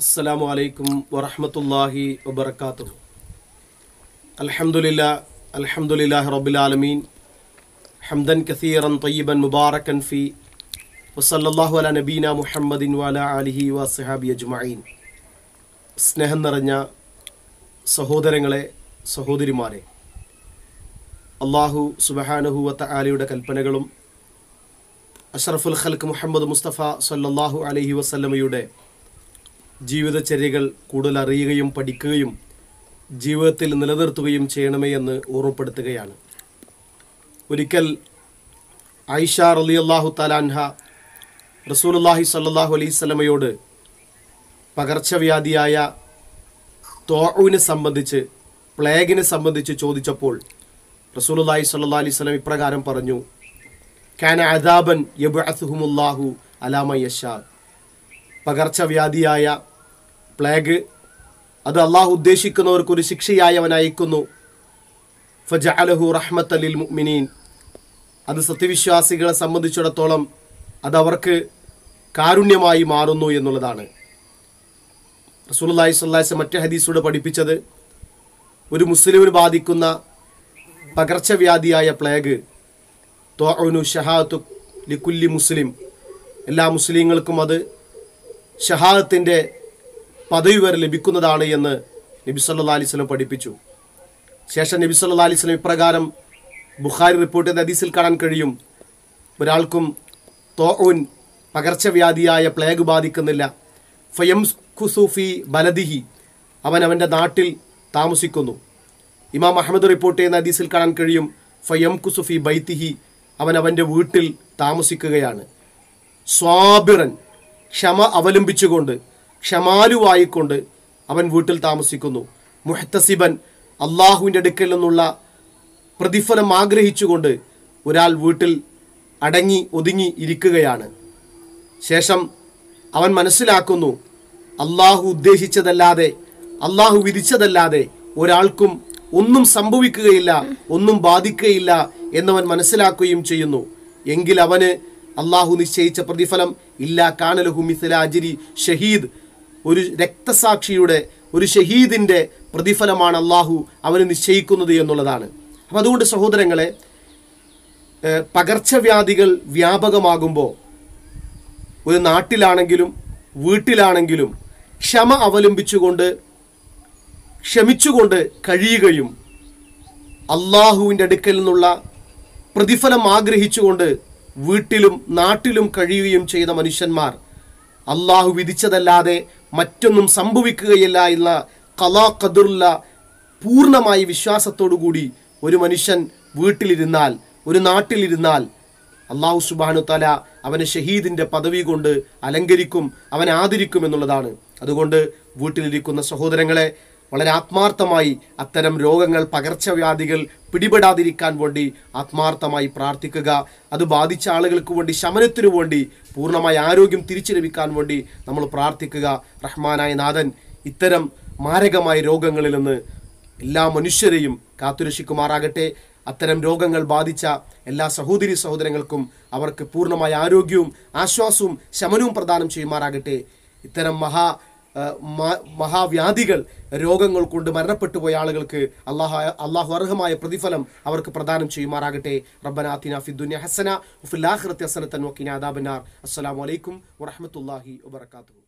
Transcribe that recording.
അസ്സാം വലൈക്കും വറഹമത്തല്ലാഹി വബർക്കാത്തു അലഹമുല്ല അലഹമുല്ല റബുലാലമീൻ ഹംദൻ കസീറൻ തയ്യബൻ മുബാറക്കൻ ഫി വസല്ലാഹു അല നബീന മുഹമ്മദിൻ വാല അലിഹി വസഹാബി അജ്മീൻ സ്നേഹം നിറഞ്ഞ സഹോദരങ്ങളെ സഹോദരിമാരെ അള്ളാഹു സുബഹാനഹു വത്ത ആലയുടെ കൽപ്പനകളും അഷറഫുൽ ഖൽക്ക് മുഹമ്മദ് മുസ്തഫ സല്ലാഹു അലഹി വസല്ലമയുടെ ജീവിതചര്യകൾ കൂടുതൽ അറിയുകയും പഠിക്കുകയും ജീവിതത്തിൽ നിലനിർത്തുകയും ചെയ്യണമേ എന്ന് ഓർമ്മപ്പെടുത്തുകയാണ് ഒരിക്കൽ ഐഷ റലി അള്ളാഹു തലാൻഹ റസൂലുല്ലാഹി സല്ലാഹു അലൈവലമയോട് പകർച്ചവ്യാധിയായ തോഴുവിനെ സംബന്ധിച്ച് പ്ലേഗിനെ സംബന്ധിച്ച് ചോദിച്ചപ്പോൾ റസൂലുല്ലാഹി സല്ലാ അലൈഹി സ്വലം ഇപ്രകാരം പറഞ്ഞു കാന അദാബൻ യബ് അസുഹുമുല്ലാഹു അലാമ പകർച്ചവ്യാധിയായ പ്ലേഗ് അത് അള്ളാഹു ഉദ്ദേശിക്കുന്നവർക്ക് ഒരു ശിക്ഷയായി അവൻ അയക്കുന്നു ഫജ അലഹു റഹ്മത്ത് അലിൽ മുഅ്മിനീൻ അത് സത്യവിശ്വാസികളെ സംബന്ധിച്ചിടത്തോളം അത് അവർക്ക് കാരുണ്യമായി മാറുന്നു എന്നുള്ളതാണ് റസൂലി സ്വല്ലാസ് മറ്റേ ഹദീസോട് പഠിപ്പിച്ചത് ഒരു മുസ്ലിമിന് ബാധിക്കുന്ന പകർച്ചവ്യാധിയായ പ്ലേഗ് തോനു ഷഹാത്തു ലിക്കുല്ലി മുസ്ലിം എല്ലാ മുസ്ലിങ്ങൾക്കും അത് ഷഹാദത്തിൻ്റെ പദവി വരെ ലഭിക്കുന്നതാണ് എന്ന് നബി അലിസ്ലം അലൈഹി പഠിപ്പിച്ചു ശേഷം നബി അലിസ്ലം അലൈഹി ഇപ്രകാരം ബുഖാരി റിപ്പോർട്ട് ചെയ്ത ഹദീസിൽ കാണാൻ കഴിയും ഒരാൾക്കും തോഉൻ പകർച്ചവ്യാധിയായ പ്ലേഗ് ബാധിക്കുന്നില്ല ഫയം ഖുസൂഫി ബലദിഹി അവൻ അവൻ്റെ നാട്ടിൽ താമസിക്കുന്നു ഇമാം അഹമ്മദ് റിപ്പോർട്ട് ചെയ്യുന്ന ഹദീസിൽ കാണാൻ കഴിയും ഫയം ഖുസുഫി ബൈത്തിഹി അവൻ അവൻ്റെ വീട്ടിൽ താമസിക്കുകയാണ് സ്വാബിറൻ ക്ഷമ അവലംബിച്ചുകൊണ്ട് ക്ഷമാലുവായിക്കൊണ്ട് അവൻ വീട്ടിൽ താമസിക്കുന്നു മുഹത്തസിബൻ അള്ളാഹുവിൻ്റെ അടുക്കൽ നിന്നുള്ള പ്രതിഫലം ആഗ്രഹിച്ചുകൊണ്ട് ഒരാൾ വീട്ടിൽ അടങ്ങി ഒതുങ്ങി ഇരിക്കുകയാണ് ശേഷം അവൻ മനസ്സിലാക്കുന്നു അള്ളാഹു ഉദ്ദേശിച്ചതല്ലാതെ അള്ളാഹു വിധിച്ചതല്ലാതെ ഒരാൾക്കും ഒന്നും സംഭവിക്കുകയില്ല ഒന്നും ബാധിക്കുകയില്ല എന്നവൻ മനസ്സിലാക്കുകയും ചെയ്യുന്നു എങ്കിൽ അവന് അള്ളാഹു നിശ്ചയിച്ച പ്രതിഫലം ഇല്ല കാനലഹു മിസ്ലാജിരി ഷഹീദ് ഒരു രക്തസാക്ഷിയുടെ ഒരു ഷഹീദിൻ്റെ പ്രതിഫലമാണ് അള്ളാഹു അവന് നിശ്ചയിക്കുന്നത് എന്നുള്ളതാണ് അപ്പം അതുകൊണ്ട് സഹോദരങ്ങളെ പകർച്ചവ്യാധികൾ വ്യാപകമാകുമ്പോൾ ഒരു നാട്ടിലാണെങ്കിലും വീട്ടിലാണെങ്കിലും ക്ഷമ അവലംബിച്ചുകൊണ്ട് ക്ഷമിച്ചുകൊണ്ട് കഴിയുകയും അള്ളാഹുവിൻ്റെ അടുക്കൽ നിന്നുള്ള പ്രതിഫലം ആഗ്രഹിച്ചുകൊണ്ട് വീട്ടിലും നാട്ടിലും കഴിയുകയും ചെയ്ത മനുഷ്യന്മാർ അള്ളാഹു വിധിച്ചതല്ലാതെ മറ്റൊന്നും സംഭവിക്കുകയില്ല എന്ന കലാ കദുർല പൂർണ്ണമായി വിശ്വാസത്തോടുകൂടി ഒരു മനുഷ്യൻ വീട്ടിലിരുന്നാൽ ഒരു നാട്ടിലിരുന്നാൽ അള്ളാഹു സുബാനു തല അവനെ ഷഹീദിൻ്റെ പദവി കൊണ്ട് അലങ്കരിക്കും അവൻ ആദരിക്കും എന്നുള്ളതാണ് അതുകൊണ്ട് വീട്ടിലിരിക്കുന്ന സഹോദരങ്ങളെ വളരെ ആത്മാർത്ഥമായി അത്തരം രോഗങ്ങൾ പകർച്ചവ്യാധികൾ പിടിപെടാതിരിക്കാൻ വേണ്ടി ആത്മാർത്ഥമായി പ്രാർത്ഥിക്കുക അത് ബാധിച്ച ആളുകൾക്ക് വേണ്ടി ശമനത്തിനു വേണ്ടി പൂർണ്ണമായ ആരോഗ്യം തിരിച്ചു ലഭിക്കാൻ വേണ്ടി നമ്മൾ പ്രാർത്ഥിക്കുക റഹ്മാനായ നാഥൻ ഇത്തരം മാരകമായ രോഗങ്ങളിൽ നിന്ന് എല്ലാ മനുഷ്യരെയും കാത്തുരക്ഷിക്കുമാറാകട്ടെ അത്തരം രോഗങ്ങൾ ബാധിച്ച എല്ലാ സഹോദരി സഹോദരങ്ങൾക്കും അവർക്ക് പൂർണ്ണമായ ആരോഗ്യവും ആശ്വാസവും ശമനവും പ്രദാനം ചെയ്യുമാറാകട്ടെ ഇത്തരം മഹാ മഹാവ്യാധികൾ രോഗങ്ങൾ കൊണ്ട് മരണപ്പെട്ടു പോയ ആളുകൾക്ക് അള്ളാഹ അള്ളാഹു അർഹമായ പ്രതിഫലം അവർക്ക് പ്രദാനം ചെയ്യുമാറാകട്ടെ റബ്ബനാത്തിന ഫിദ്ദുന്യ ഹസന ഫില്ലാഹിറത്തി ഹസനത്തൻ വക്കീന അദാബനാർ അസ്സലാമലൈക്കും വറഹമത്തല്ലാഹി വബർക്കാത്തു